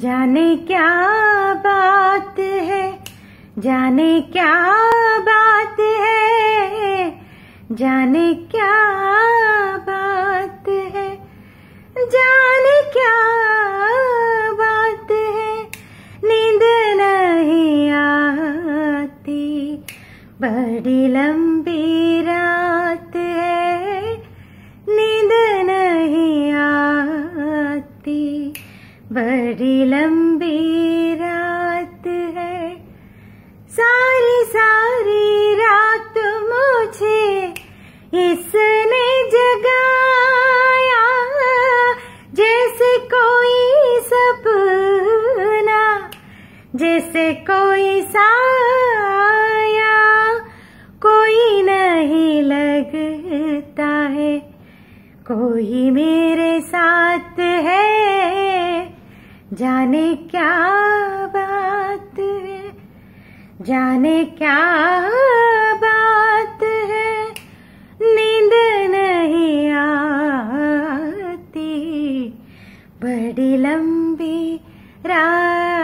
जाने क्या बात है जाने क्या बात है जाने क्या बात है जाने क्या बात है नींद नहीं आती बड़ी लंबी बड़ी लंबी रात है सारी सारी रात मुझे इसने जगाया जैसे कोई सपना जैसे कोई साया कोई नहीं लगता है कोई मेरे साथ जाने क्या बात है जाने क्या बात है नींद नहीं आती बड़ी लंबी रात